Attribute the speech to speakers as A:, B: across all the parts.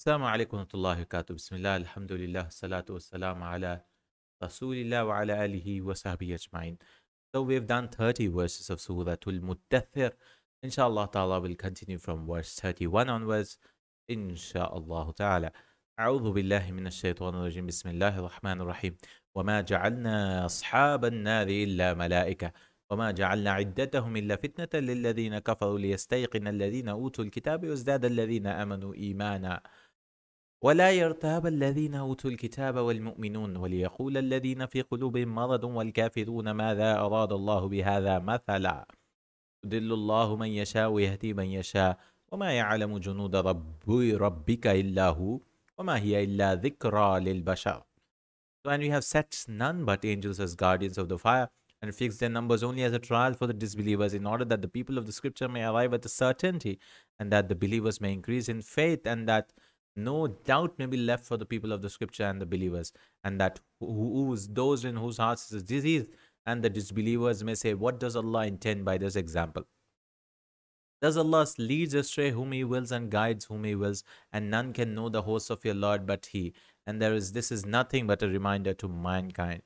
A: السلام عليكم ورحمة الله وبركاته بسم الله الحمد لله والصلاة والسلام على رسول الله وعلى آله وصحبه أجمعين So we've done 30 verses of Surah Al-Muddathir الله تعالى will continue from verse 31 onwards إن شاء الله تعالى أعوذ بالله من الشيطان الرجيم بسم الله الرحمن الرحيم وما جعلنا أصحاب النار إلا ملائكة وما جعلنا عدتهم إلا فتنة للذين كفروا ليستيقن الذين أوتوا الكتاب وازداد الذين آمنوا إيمانا ولا يرتاب الذين أوتوا الكتاب والمؤمنون وليقول الذين في قلوبهم مرض والكافرون ماذا أراد الله بهذا مثلا يضل الله من يشاء ويهدي من يشاء وما يعلم جنود رب ربك إلا هو وما هي إلا ذكرى للبشر So and we have set none but angels as guardians of the fire and fixed their numbers only as a trial for the disbelievers in order that the people of the scripture may arrive at the certainty and that the believers may increase in faith and that no doubt may be left for the people of the scripture and the believers, and that whose those in whose hearts is disease and the disbelievers may say, What does Allah intend by this example? Does Allah leads astray whom He wills and guides whom He wills, and none can know the hosts of your Lord but He. And there is this is nothing but a reminder to mankind.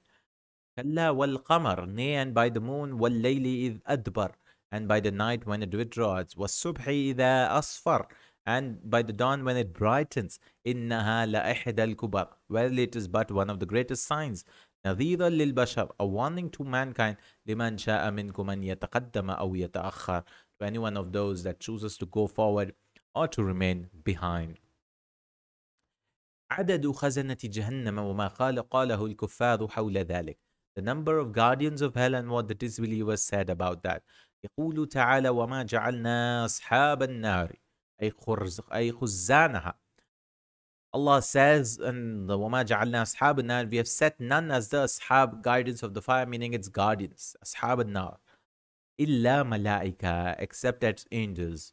A: Kalla wal nay, and by the moon, wal layli and by the night when it withdraws, was subhi ida asfar, and by the dawn, when it brightens, إِنَّهَا لَأَحْدَ الْكُبَرِ Well, it is but one of the greatest signs. lil لِلْبَشَرِ A warning to mankind. لِمَنْ شَاءَ مِنْكُمْ أَنْ يَتَقَدَّمَ أَوْ يَتَأَخَّرِ To anyone of those that chooses to go forward or to remain behind. عدد خزنة جهنم وما قال قاله الكفار حول ذلك the number of guardians of hell and what the disbelievers said about that. يقول تعالى وما جعلنا أصحاب النار أي خرز أي خزانها Allah says, and وَمَا جَعَلْنَا أَصْحَابَ النَّارِ We have set none as the أصحاب guardians of the fire, meaning its guardians, أصحاب النار إِلَّا ملائكة Except its angels.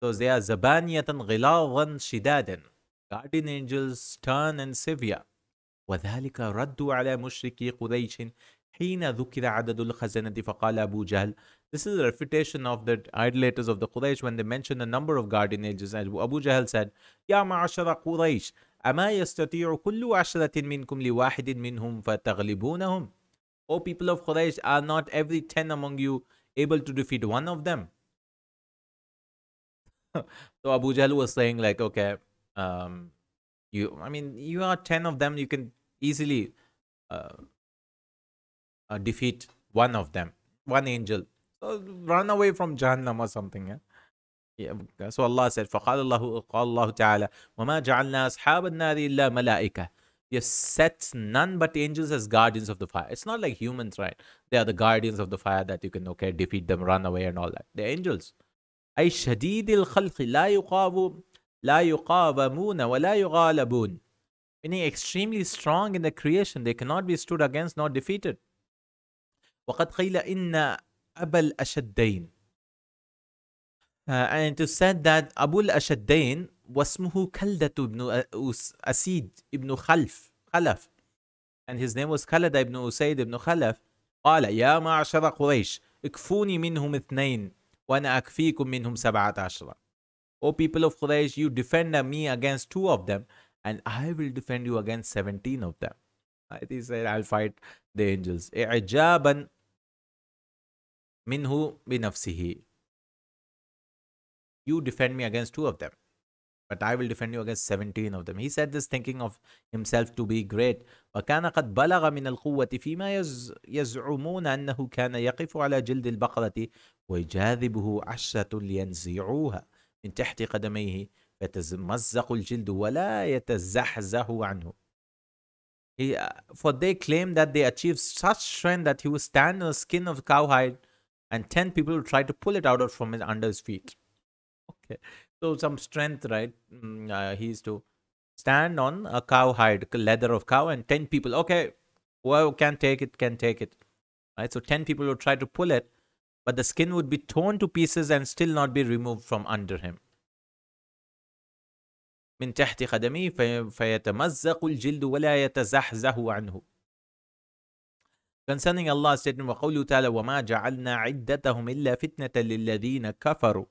A: So they are زَبَانِيَةً غِلَاظًا شِدَادًا Guardian angels stern and severe. وَذَلِكَ رَدُّوا عَلَى مُشْرِكِي قُرَيْشٍ حين ذكر عدد الخزنة فقال أبو جهل This is a refutation of the idolaters of the Quraysh when they mention the number of guardian angels. Abu Jahl said, Ya ma'ashara Quraysh, ama yastati'u kullu ashratin minkum liwahidin minhum fataglibunahum. O people of Quraysh, are not every ten among you able to defeat one of them? so Abu Jahl was saying like, okay, um, you, I mean, you are ten of them, you can easily uh, uh, defeat one of them, one angel run away from Jahannam or something. Yeah? Yeah, so Allah said, فَقَالَ اللَّهُ قَالَ اللَّهُ تَعَالَى وَمَا جَعَلْنَا أَصْحَابَ النَّارِ إِلَّا مَلَائِكَةً We have set none but angels as guardians of the fire. It's not like humans, right? They are the guardians of the fire that you can, okay, defeat them, run away and all that. They're angels. أي شديد الخلق لا يقاوم لا يقاومون ولا يغالبون meaning extremely strong in the creation they cannot be stood against nor defeated وقد قيل إن أبا الأشدين uh, and it is said that أبو الأشدين واسمه كلدة بن أسيد بن خلف خلف and his name was كلدة بن أسيد بن خلف قال يا معشر قريش اكفوني منهم اثنين وأنا أكفيكم منهم سبعة عشر O people of Quraysh, you defend me against two of them, and I will defend you against 17 of them. He said, I'll fight the angels. إعجابا minhu binafsihi. You defend me against two of them, but I will defend you against 17 of them. He said this thinking of himself to be great. وكان قد بلغ من القوة فيما يزعمون أنه كان يقف على جلد البقرة ويجاذبه عشة لينزعوها من تحت قدميه فتمزق الجلد ولا يتزحزح عنه. He, uh, for they claim that they achieved such strength that he would stand on the skin of cowhide and 10 people will try to pull it out of from his under his feet okay so some strength right mm, uh, he is to stand on a cow hide leather of cow and 10 people okay well can take it can take it right so 10 people will try to pull it but the skin would be torn to pieces and still not be removed from under him من تحت قدمه فيتمزق الجلد ولا يتزحزح عنه Concerning Allah said وقوله تَعَلَى وَمَا جَعَلْنَا عِدَّتَهُمْ إِلَّا فِتْنَةً لِلَّذِينَ كَفَرُوا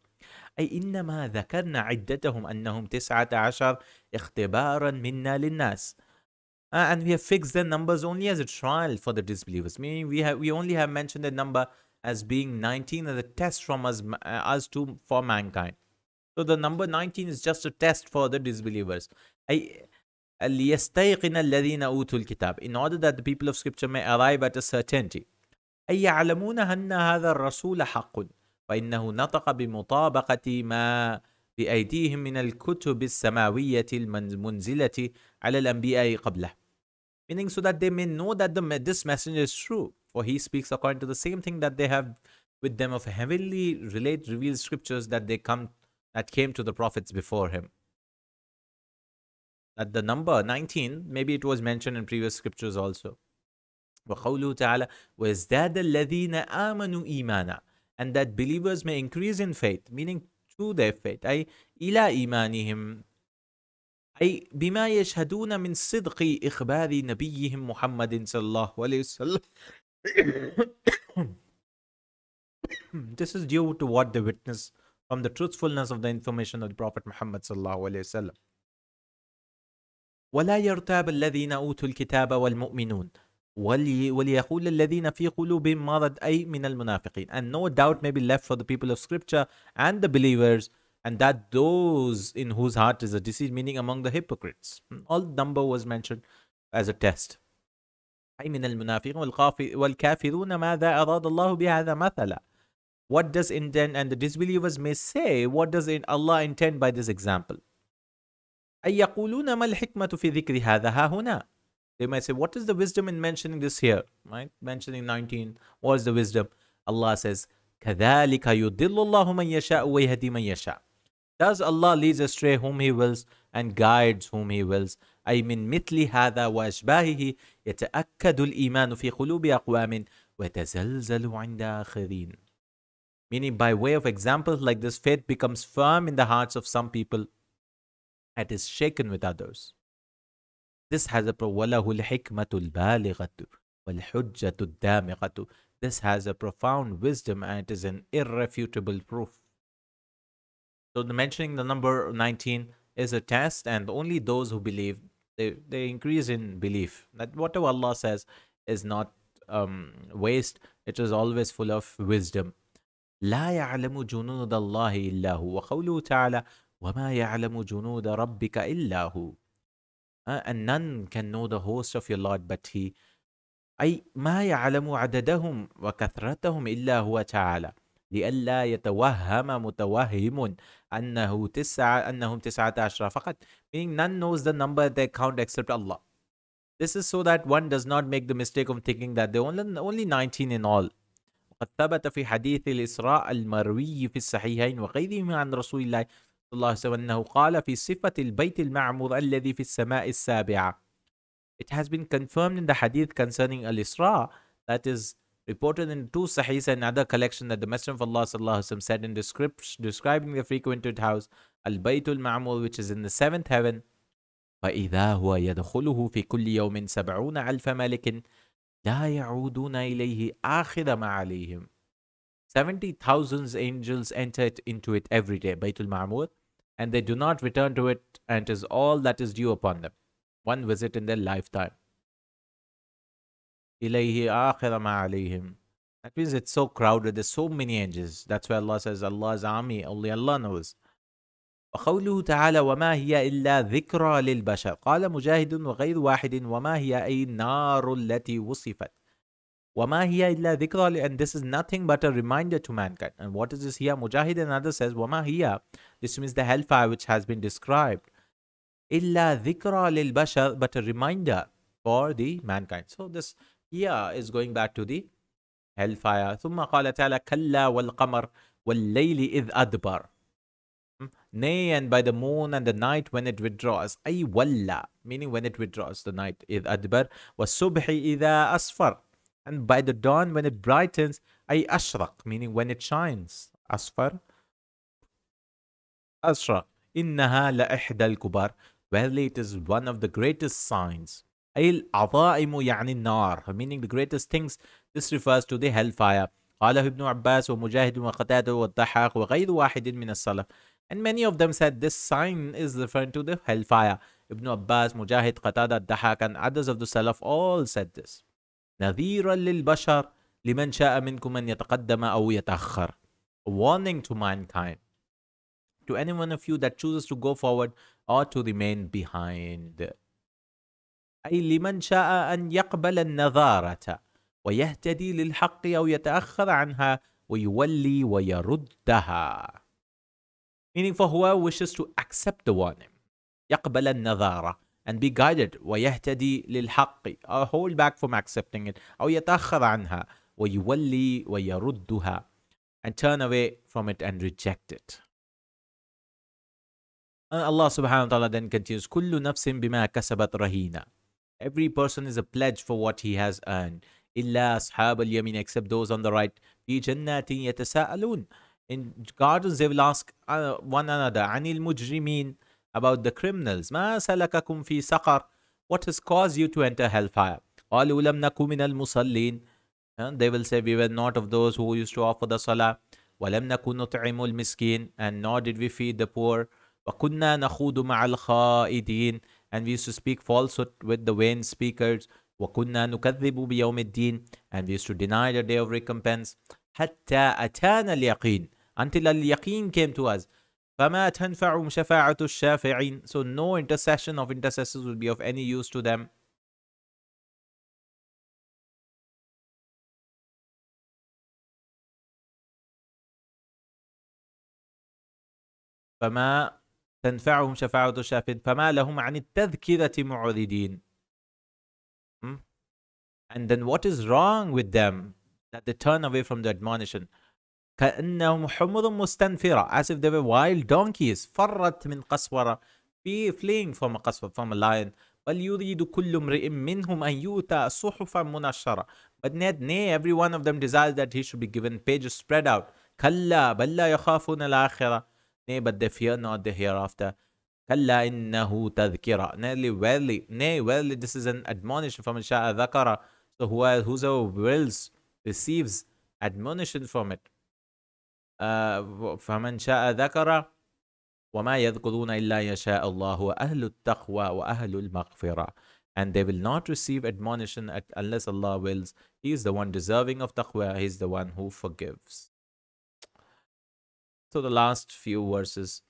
A: أي إنما ذكرنا عدتهم أنهم تسعة عشر اختبارا منا للناس Uh, and we have fixed the numbers only as a trial for the disbelievers. Meaning, we have we only have mentioned the number as being 19 as a test from us, uh, us to for mankind. So the number 19 is just a test for the disbelievers. I ليستيقن الذين اوتوا الكتاب in order that the people of scripture may arrive at a certainty أي يعلمون أن هذا الرسول حق فإنه نطق بمطابقة ما بأيديهم من الكتب السماوية المنزلة على الأنبياء قبله meaning so that they may know that the, this messenger is true for he speaks according to the same thing that they have with them of heavenly related revealed scriptures that they come that came to the prophets before him at the number 19 maybe it was mentioned in previous scriptures also وقوله تعالى وازداد الذين آمنوا إيمانا and that believers may increase in faith meaning to their faith أي إلى إيمانهم أي بما يشهدون من صدق إخبار نبيهم محمد صلى الله عليه وسلم This is due to what they witness from the truthfulness of the information of the Prophet Muhammad صلى الله عليه وسلم ولا يرتاب الذين أوتوا الكتاب والمؤمنون ولي, وليقول الذين في قلوبهم مرض أي من المنافقين and no doubt may be left for the people of scripture and the believers and that those in whose heart is a disease meaning among the hypocrites hmm. all number was mentioned as a test أي من المنافقين والكافرون ماذا أراد الله بهذا مثلا what does intend and the disbelievers may say what does Allah intend by this example أي يقولون ما الحكمة في ذكر هذا ها هنا They might say, what is the wisdom in mentioning this here? Right? Mentioning 19. What is the wisdom? Allah says, كَذَلِكَ يُضِلُّ اللَّهُ مَنْ يَشَاءُ وَيْهَدِي مَنْ يَشَاءُ Allah leads astray whom He wills and guides whom He wills. أي من مثل هذا وأشباهه يتأكد الإيمان في قلوب أقوام وتزلزل عند آخرين. Meaning by way of examples like this, faith becomes firm in the hearts of some people and is shaken with others. This has a وَلَهُ الْحِكْمَةُ الْبَالِغَةُ وَالْحُجَّةُ الدَّامِغَةُ This has a profound wisdom and it is an irrefutable proof. So the mentioning the number 19 is a test and only those who believe, they, they increase in belief. That whatever Allah says is not um, waste, it is always full of wisdom. لا يعلم جنود الله إلا هو وقوله تعالى وما يعلم جنود ربك إلا هو uh, and none can know the host of your Lord but he أي ما يعلم عددهم وكثرتهم إلا هو تعالى لئلا يتوهم متوهم أنه تسعة أنهم تسعة عشر فقط meaning none knows the number they count except Allah This is so that one does not make the mistake of thinking that they only only 19 in all. قد ثبت في حديث الإسراء المروي في الصحيحين وغيرهما عن رسول الله الله عليه وسلم أنه قال في صفة البيت المعمور الذي في السماء السابعة It has been confirmed in the hadith concerning Al-Isra that is reported in two sahihs and another collection that the Messenger of Allah وسلم, said in description describing the frequented house Al-Baytul Ma'mur which is in the seventh heaven فإذا هو يدخله في كل يوم سبعون ألف ملك لا يعودون إليه آخر ما عليهم 70,000 angels enter into it every day, Baytul Ma'mur. and they do not return to it, and it is all that is due upon them. One visit in their lifetime. إِلَيْهِ آخِرَ مَا عَلَيْهِمْ That means it's so crowded. There's so many angels. That's why Allah says, Allah's army, only Allah knows. وقوله تعالى وما هي إلا ذكرى للبشر قال مجاهد وغير واحد وما هي أي النار التي وصفت وَمَا هِيَ إِلَّا ذِكْرَى And this is nothing but a reminder to mankind. And what is this here? Mujahid and others says, wama hiya. This means the hellfire which has been described. إِلَّا il لِلْبَشَرِ But a reminder for the mankind. So this here is going back to the hellfire. taala kalla wal qamar wal وَاللَّيْلِ idh hmm? adbar. Nay, and by the moon and the night when it withdraws. Ay walla, Meaning when it withdraws, the night. adbar. Wa subhi إِذَا asfar. And by the dawn, when it brightens, ay ashraq, meaning when it shines. asfar, Innaha la إنها al kubar. Verily, it is one of the greatest signs. أي العظائم yani النار. Meaning the greatest things. This refers to the hellfire. قاله ابن عباس ومجاهد وقتادة والضحاك وغير واحد من السلف. And many of them said this sign is referring to the hellfire. Ibn Abbas, Mujahid, Qatada, Dahak and others of the Salaf all said this. نذيرا للبشر لمن شاء منكم أن يتقدم أو يتأخر A warning to mankind to any one of you that chooses to go forward or to remain behind أي لمن شاء أن يقبل النظارة ويهتدي للحق أو يتأخر عنها ويولي ويردها meaning for whoever wishes to accept the warning يقبل النظارة and be guided ويهتدي للحق or uh, hold back from accepting it أو يتأخر عنها ويولي ويردها and turn away from it and reject it. And Allah subhanahu wa ta'ala then continues, كل نفس بما كسبت رهينة Every person is a pledge for what he has earned. إلا أصحاب اليمين except those on the right. في جنات يتساءلون In gardens they will ask uh, one another, عن المجرمين about the criminals ما سلككم في سقر what has caused you to enter hellfire قالوا لم نكن من المصلين and they will say we were not of those who used to offer the salah ولم نكن نطعم المسكين and nor did we feed the poor وكنا نخوض مع الخائدين and we used to speak falsehood with the vain speakers وكنا نكذب بيوم الدين and we used to deny the day of recompense حتى أتانا اليقين until اليقين came to us فما تنفع شفاعة الشافعين so no intercession of intercessors would be of any use to them فما تنفعهم شفاعة الشافعين فما لهم عن التذكرة معرضين and then what is wrong with them that they turn away from the admonition كأنهم حمر مستنفرة as if they were wild donkeys فرت من قسورة في fleeing from a قسورة from a lion بل يريد كل امرئ منهم أن يؤتى صحفا منشرة but Ned nay every one of them desires that he should be given pages spread out كلا بل لا يخافون الآخرة nay but they fear not the hereafter كلا إنه تذكرة nay rarely. nay rarely this is an admonition from شاء ذكر so whoever whosoever wills receives admonition from it فمن شاء ذكر وما يذكرون إلا يشاء الله وأهل التقوى وأهل المغفرة and they will not receive admonition unless Allah wills. He is the one deserving of taqwa, He is the one who forgives. So the last few verses.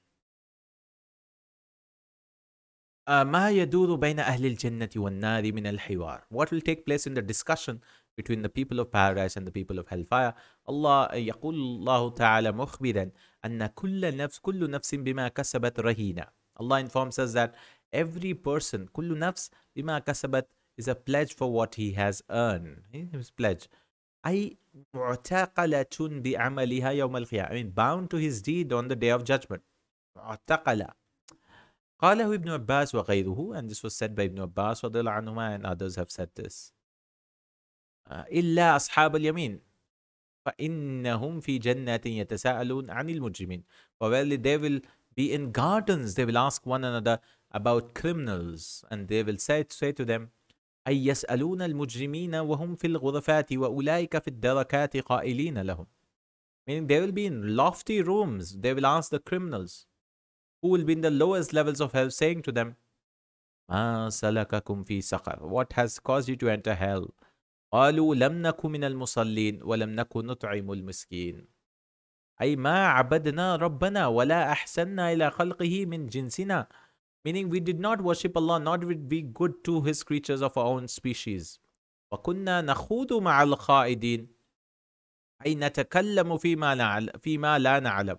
A: ما يدور بين أهل الجنة والنار من الحوار What will take place in the discussion between the people of paradise and the people of hellfire. Allah يقول الله تعالى مخبرا أن كل نفس كل نفس بما كسبت رهينة. Allah informs us that every person كل نفس بما كسبت is a pledge for what he has earned. His pledge. أي معتقلة بعملها يوم القيامة. I mean bound to his deed on the day of judgment. معتقلة. قاله ابن عباس وغيره and this was said by Ibn Abbas رضي الله عنهما and others have said this. إلا أصحاب اليمين فإنهم في جنات يتساءلون عن المجرمين Probably they will be in gardens they will ask one another about criminals and they will say, say to them أي يسألون المجرمين وهم في الغرفات وأولئك في الدركات قائلين لهم meaning they will be in lofty rooms they will ask the criminals who will be in the lowest levels of hell saying to them ما سلككم في سقر what has caused you to enter hell قالوا لم نك من المصلين ولم نك نطعم المسكين أي ما عبدنا ربنا ولا أحسننا إلى خلقه من جنسنا meaning we did not worship Allah nor did we good to his creatures of our own species وكنا نخوض مع الخائدين أي نتكلم فيما لا فيما لا نعلم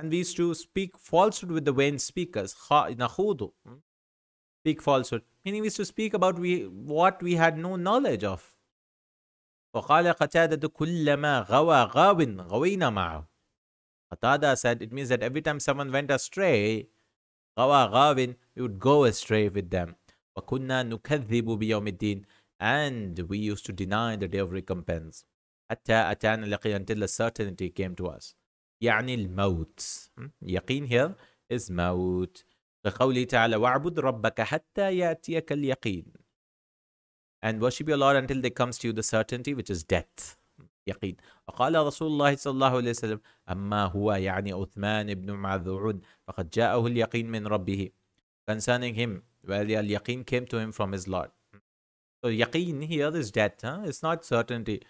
A: and we used to speak falsehood with the vain speakers نخوض speak falsehood meaning we used to speak about we what we had no knowledge of وقال قتادة كلما غوى غاو غوينا معه قتادة said it means that every time someone went astray غوى غاو we would go astray with them وكنا نكذب بيوم الدين and we used to deny the day of recompense حتى أتانا اليقين until the certainty came to us يعني الموت يقين here is موت بقوله تعالى واعبد ربك حتى يأتيك اليقين and worship your Lord until there comes to you the certainty which is death. يقين وقال رسول الله صلى الله عليه وسلم أما هو يعني عثمان بن معذور فقد جاءه اليقين من ربه concerning him well اليقين came to him from his Lord so yaqeen here is death huh? it's not certainty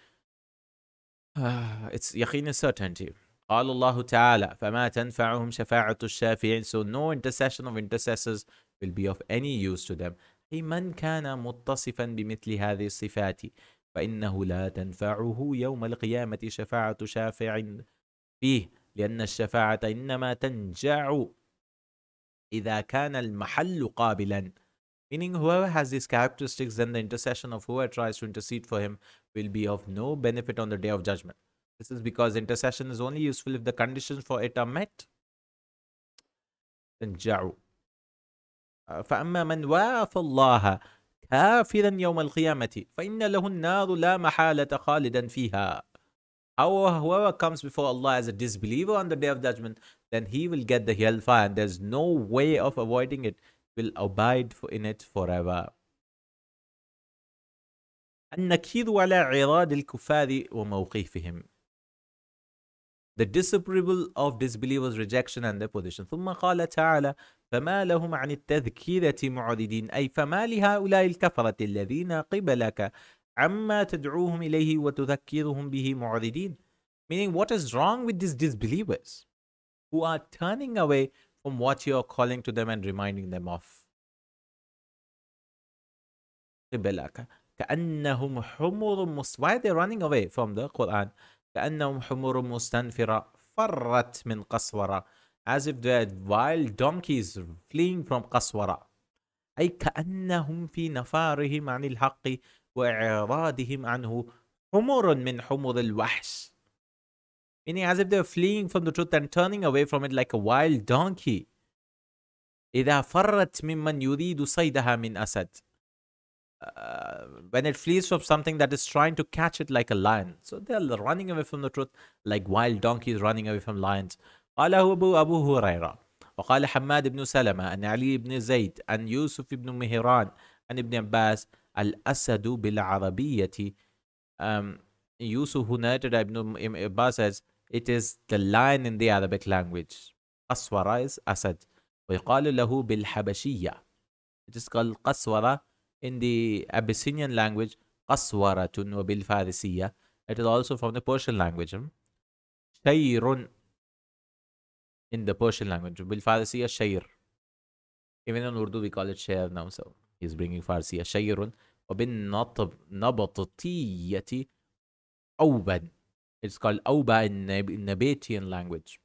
A: it's yaqeen is certainty قال الله تعالى فما تنفعهم شفاعة الشافعين so no intercession of intercessors will be of any use to them من كان متصفا بمثل هذه الصفات فإنه لا تنفعه يوم القيامة شفاعة شافع فيه لأن الشفاعة إنما تنجع إذا كان المحل قابلا meaning whoever has these characteristics then the intercession of whoever tries to intercede for him will be of no benefit on the day of judgment this is because intercession is only useful if the conditions for it are met تنجعوا فأما من وافى الله كافرا يوم القيامة فإن له النار لا محالة خالدا فيها أو whoever comes before Allah as a disbeliever on the day of judgment, then he will get the hellfire and there's no way of avoiding it. Will abide in it forever. النكير على عراد الكفار وموقفهم The disapproval of disbelievers rejection and their position ثم قال تعالى فما لهم عن التذكرة معرضين أي فما لهؤلاء الكفرة الذين قبلك عما تدعوهم إليه وتذكرهم به معرضين meaning what is wrong with these disbelievers who are turning away from what you are calling to them and reminding them of قبلك كأنهم حمر مص why they running away from the Quran كأنهم حمر مستنفرة فرت من قسورة as if they are wild donkeys fleeing from قسورة أي كأنهم في نفارهم عن الحق وإعراضهم عنه حمر من حمر الوحش meaning as if they are fleeing from the truth and turning away from it like a wild donkey إذا فرت ممن يريد صيدها من أسد Uh, when it flees from something that is trying to catch it like a lion. So they're running away from the truth like wild donkeys running away from lions. قاله أبو, أبو هريرة وقال حماد بن سلمة أن علي بن زيد أن يوسف بن مهران أن ابن عباس الأسد بالعربية um, يوسف هنا Ibn Abbas says it is the lion in the Arabic language قصورة is أسد ويقال له بالحبشية it is called قصورة in the Abyssinian language قصورة وبالفارسية it is also from the Persian language شير in the Persian language. Bil Farsi shayir. Even in Urdu we call it Shair now, so he's bringing Farsi Shairun. وبالنبطية أوبا. It's called Auba in Nabataean language.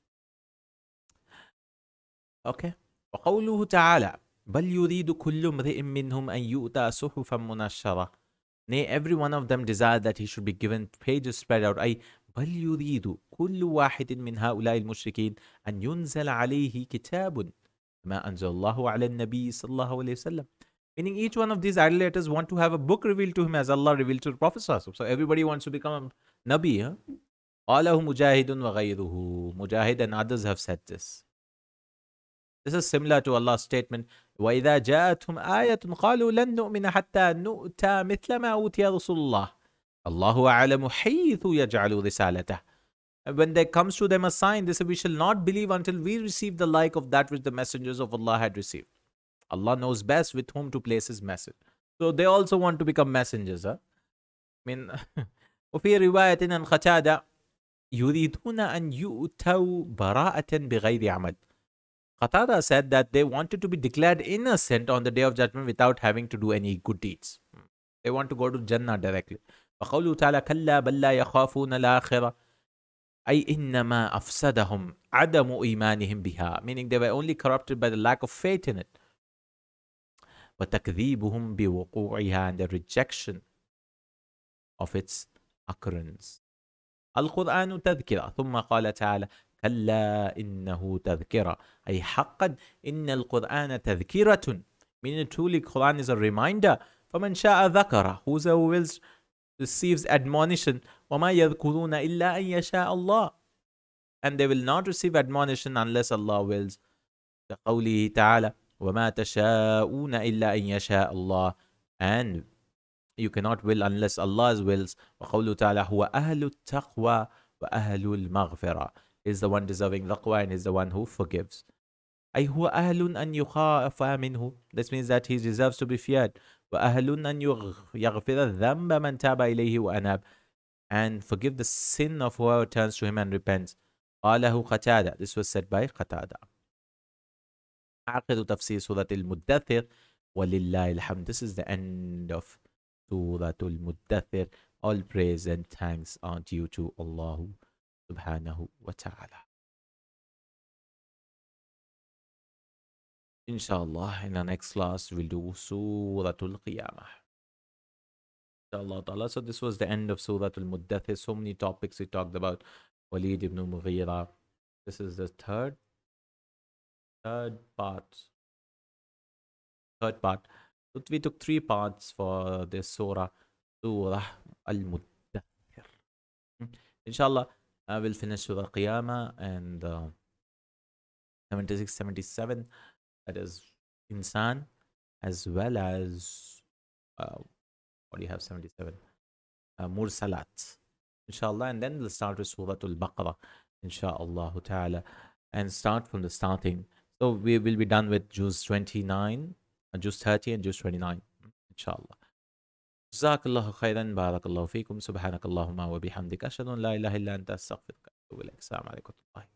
A: Okay. وقوله تعالى بل يريد كل امرئ منهم أن يؤتى صحفا منشرة Nay, every one of them desired that he should be given pages spread out. I بل يريد كل واحد من هؤلاء المشركين أن ينزل عليه كتاب ما أنزل الله على النبي صلى الله عليه وسلم Meaning each one of these idolaters want to have a book revealed to him as Allah revealed to the Prophet So everybody wants to become a Nabi. Huh? Allahu Mujahidun wa ghayruhu. Mujahid and others have said this. This is similar to Allah's statement, وَإِذَا جَاءَتْهُمْ آيَةٌ قَالُوا لَن نُؤْمِنَ حَتَّى نُؤْتَى مِثْلَ مَا أُوتِيَ رُسُولُ اللَّهِ Allahu a'lamu haythu yaj'alu risalatah. When there comes to them a sign, they say, We shall not believe until we receive the like of that which the messengers of Allah had received. Allah knows best with whom to place His message. So they also want to become messengers. Huh? I mean, وفي رواية عن قتادة يريدون أن يؤتوا براءة بغير عمل. Qatada said that they wanted to be declared innocent on the day of judgment without having to do any good deeds. They want to go to Jannah directly. فقوله تعالى كلا بل لا يخافون الآخرة أي إنما أفسدهم عدم إيمانهم بها meaning they were only corrupted by the lack of faith in it وتكذيبهم بوقوعها and the rejection of its occurrence القرآن تذكرة ثم قال تعالى كلا إنه تذكرة أي حقا إن القرآن تذكرة meaning truly Quran is a reminder فمن شاء ذكر whoso wills receives admonition وَمَا يَذْكُرُونَ إِلَّا أَن يَشَاءَ اللَّهُ And they will not receive admonition unless Allah wills. كقوله تعالى وَمَا تَشَاءُونَ إِلَّا أَن يَشَاءَ اللَّهُ And you cannot will unless Allahs wills. وقوله تعالى هو أهل التقوى وأهل المغفرة is the one deserving taqwa and is the one who forgives. أي هو أهل أن يخاف منه This means that he deserves to be feared. فأهل أن يغفر الذنب من تاب إليه وأناب and forgive the sin of whoever turns to him and repents قاله قتادة this was said by قتادة آخر تفسير سورة المدثر ولله الحمد this is the end of سورة المدثر all praise and thanks are due to Allah subhanahu wa ta'ala Inshallah, in the next class, we'll do Suratul Qiyamah. Inshallah ta'ala. So this was the end of Suratul Muddathir. So many topics we talked about. Walid ibn Mughira. This is the third, third part. Third part. So we took three parts for this Surah. Surah Al-Muddathir. Inshallah, hmm. I will finish Surah Qiyamah and uh, 76, 77 that is insan as well as uh, what do you have 77 uh, mursalat inshallah and then we'll start with surah al-baqarah inshallah ta'ala and start from the starting so we will be done with juz 29 uh, Jews 30 and juz 29 inshallah جزاك الله خيرا بارك الله فيكم سبحانك اللهم وبحمدك أشهد أن لا إله إلا أنت أستغفرك وأتوب إليك السلام عليكم الله